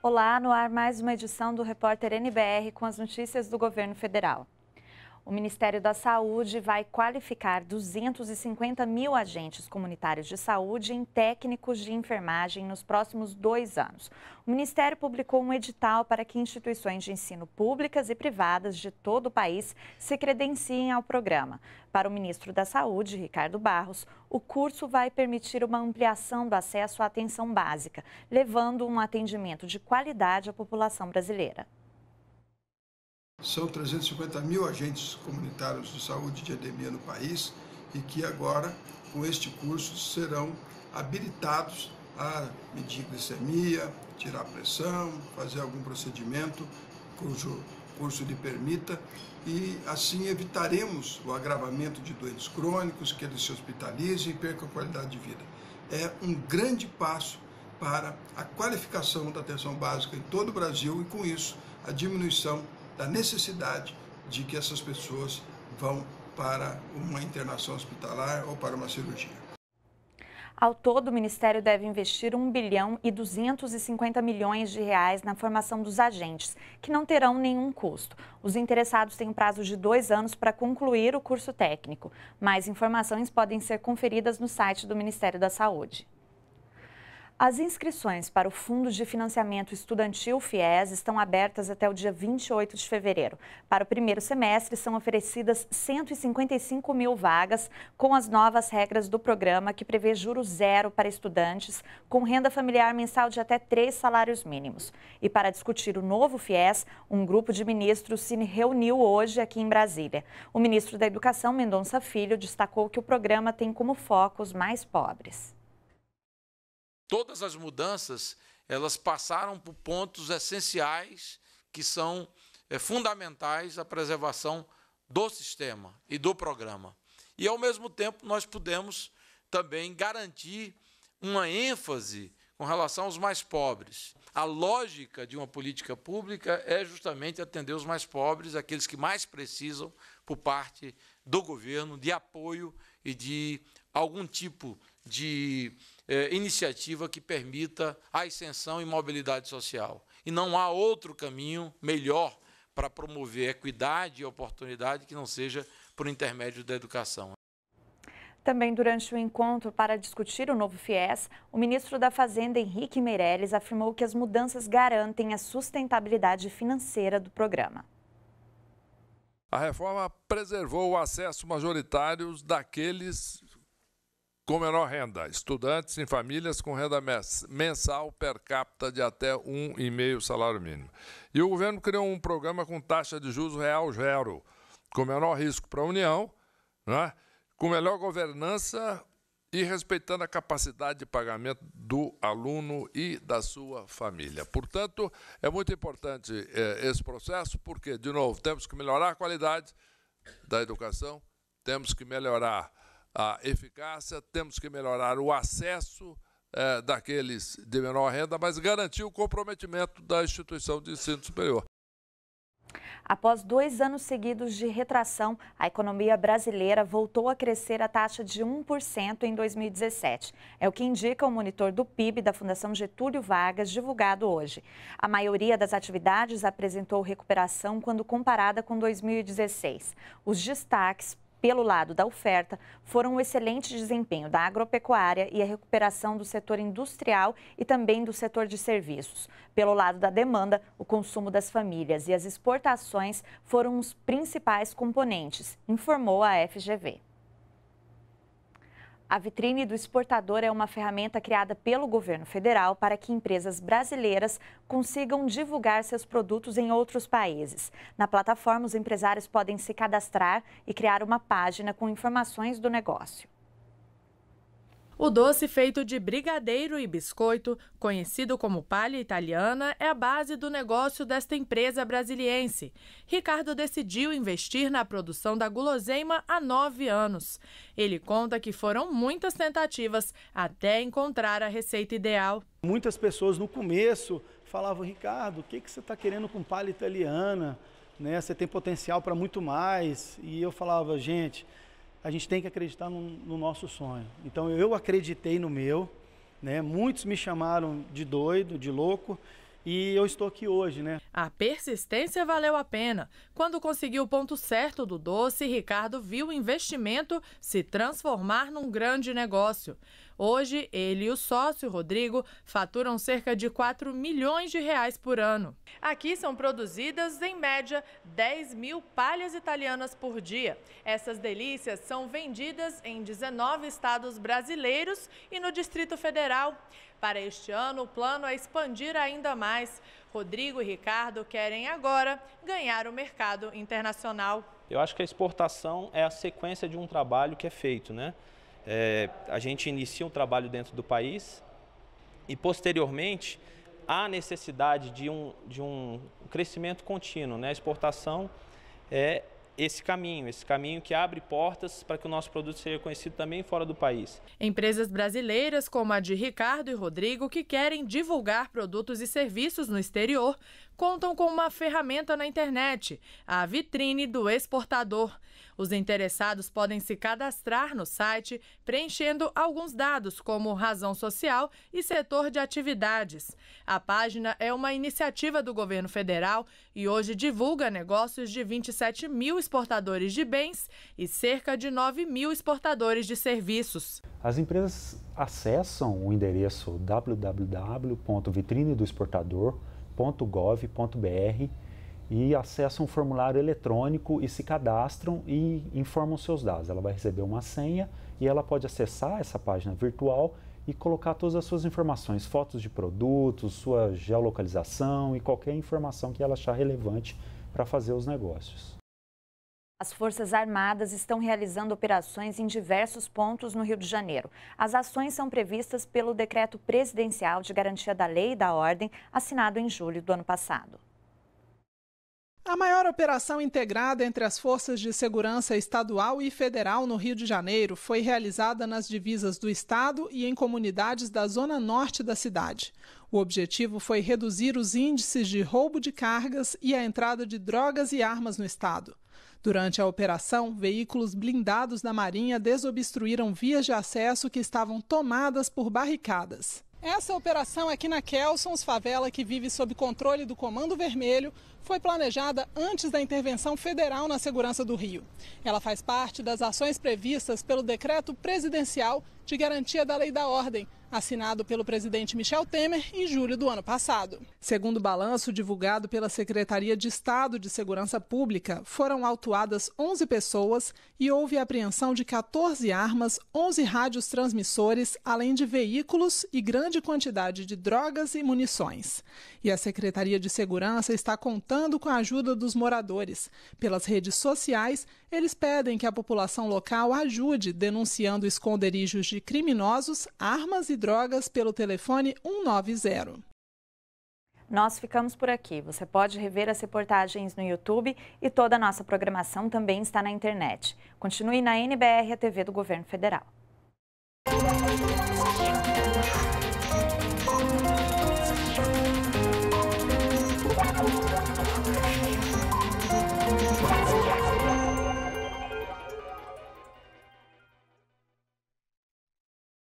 Olá, no ar mais uma edição do Repórter NBR com as notícias do governo federal. O Ministério da Saúde vai qualificar 250 mil agentes comunitários de saúde em técnicos de enfermagem nos próximos dois anos. O Ministério publicou um edital para que instituições de ensino públicas e privadas de todo o país se credenciem ao programa. Para o ministro da Saúde, Ricardo Barros, o curso vai permitir uma ampliação do acesso à atenção básica, levando um atendimento de qualidade à população brasileira. São 350 mil agentes comunitários de saúde de anemia no país e que agora, com este curso, serão habilitados a medir glicemia, tirar pressão, fazer algum procedimento cujo curso lhe permita e assim evitaremos o agravamento de doentes crônicos, que eles se hospitalizem e percam a qualidade de vida. É um grande passo para a qualificação da atenção básica em todo o Brasil e, com isso, a diminuição da necessidade de que essas pessoas vão para uma internação hospitalar ou para uma cirurgia. Ao todo, o Ministério deve investir 1 bilhão e 250 milhões de reais na formação dos agentes, que não terão nenhum custo. Os interessados têm um prazo de dois anos para concluir o curso técnico. Mais informações podem ser conferidas no site do Ministério da Saúde. As inscrições para o Fundo de Financiamento Estudantil FIES estão abertas até o dia 28 de fevereiro. Para o primeiro semestre, são oferecidas 155 mil vagas com as novas regras do programa que prevê juros zero para estudantes com renda familiar mensal de até três salários mínimos. E para discutir o novo FIES, um grupo de ministros se reuniu hoje aqui em Brasília. O ministro da Educação, Mendonça Filho, destacou que o programa tem como foco os mais pobres todas as mudanças elas passaram por pontos essenciais que são é, fundamentais à preservação do sistema e do programa. E, ao mesmo tempo, nós pudemos também garantir uma ênfase com relação aos mais pobres. A lógica de uma política pública é justamente atender os mais pobres, aqueles que mais precisam, por parte do governo, de apoio e de algum tipo de eh, iniciativa que permita a ascensão e mobilidade social. E não há outro caminho melhor para promover equidade e oportunidade que não seja por intermédio da educação. Também durante o encontro para discutir o novo FIES, o ministro da Fazenda, Henrique Meirelles, afirmou que as mudanças garantem a sustentabilidade financeira do programa. A reforma preservou o acesso majoritário daqueles com menor renda, estudantes em famílias com renda mensal per capita de até um e meio salário mínimo. E o governo criou um programa com taxa de juros real zero, com menor risco para a União, né? com melhor governança e respeitando a capacidade de pagamento do aluno e da sua família. Portanto, é muito importante é, esse processo, porque, de novo, temos que melhorar a qualidade da educação, temos que melhorar a eficácia, temos que melhorar o acesso é, daqueles de menor renda, mas garantir o comprometimento da instituição de ensino superior. Após dois anos seguidos de retração, a economia brasileira voltou a crescer a taxa de 1% em 2017. É o que indica o monitor do PIB da Fundação Getúlio Vargas, divulgado hoje. A maioria das atividades apresentou recuperação quando comparada com 2016. Os destaques pelo lado da oferta, foram o um excelente desempenho da agropecuária e a recuperação do setor industrial e também do setor de serviços. Pelo lado da demanda, o consumo das famílias e as exportações foram os principais componentes, informou a FGV. A vitrine do exportador é uma ferramenta criada pelo governo federal para que empresas brasileiras consigam divulgar seus produtos em outros países. Na plataforma, os empresários podem se cadastrar e criar uma página com informações do negócio. O doce feito de brigadeiro e biscoito, conhecido como palha italiana, é a base do negócio desta empresa brasiliense. Ricardo decidiu investir na produção da guloseima há nove anos. Ele conta que foram muitas tentativas até encontrar a receita ideal. Muitas pessoas no começo falavam, Ricardo, o que, que você está querendo com palha italiana? Né? Você tem potencial para muito mais. E eu falava, gente a gente tem que acreditar no, no nosso sonho. Então eu acreditei no meu, né? Muitos me chamaram de doido, de louco, e eu estou aqui hoje, né? A persistência valeu a pena. Quando conseguiu o ponto certo do doce, Ricardo viu o investimento se transformar num grande negócio. Hoje, ele e o sócio Rodrigo faturam cerca de 4 milhões de reais por ano. Aqui são produzidas, em média, 10 mil palhas italianas por dia. Essas delícias são vendidas em 19 estados brasileiros e no Distrito Federal. Para este ano, o plano é expandir ainda mais. Rodrigo e Ricardo querem agora ganhar o mercado internacional. Eu acho que a exportação é a sequência de um trabalho que é feito, né? É, a gente inicia um trabalho dentro do país e, posteriormente, há necessidade de um, de um crescimento contínuo. Né? A exportação é esse caminho, esse caminho que abre portas para que o nosso produto seja conhecido também fora do país. Empresas brasileiras como a de Ricardo e Rodrigo, que querem divulgar produtos e serviços no exterior, contam com uma ferramenta na internet, a vitrine do exportador. Os interessados podem se cadastrar no site preenchendo alguns dados, como razão social e setor de atividades. A página é uma iniciativa do governo federal e hoje divulga negócios de 27 mil exportadores de bens e cerca de 9 mil exportadores de serviços. As empresas acessam o endereço www.vitrinedoexportador.gov.br e acessam um formulário eletrônico e se cadastram e informam seus dados. Ela vai receber uma senha e ela pode acessar essa página virtual e colocar todas as suas informações, fotos de produtos, sua geolocalização e qualquer informação que ela achar relevante para fazer os negócios. As Forças Armadas estão realizando operações em diversos pontos no Rio de Janeiro. As ações são previstas pelo Decreto Presidencial de Garantia da Lei e da Ordem, assinado em julho do ano passado. A maior operação integrada entre as forças de segurança estadual e federal no Rio de Janeiro foi realizada nas divisas do estado e em comunidades da zona norte da cidade. O objetivo foi reduzir os índices de roubo de cargas e a entrada de drogas e armas no estado. Durante a operação, veículos blindados da Marinha desobstruíram vias de acesso que estavam tomadas por barricadas. Essa operação aqui na Kelsons, favela que vive sob controle do Comando Vermelho, foi planejada antes da intervenção federal na segurança do Rio. Ela faz parte das ações previstas pelo decreto presidencial de garantia da lei da ordem, assinado pelo presidente Michel Temer em julho do ano passado. Segundo o balanço divulgado pela Secretaria de Estado de Segurança Pública, foram autuadas 11 pessoas e houve apreensão de 14 armas, 11 rádios transmissores, além de veículos e grande quantidade de drogas e munições. E a Secretaria de Segurança está contando contando com a ajuda dos moradores. Pelas redes sociais, eles pedem que a população local ajude denunciando esconderijos de criminosos, armas e drogas pelo telefone 190. Nós ficamos por aqui. Você pode rever as reportagens no YouTube e toda a nossa programação também está na internet. Continue na NBR, a TV do Governo Federal. Música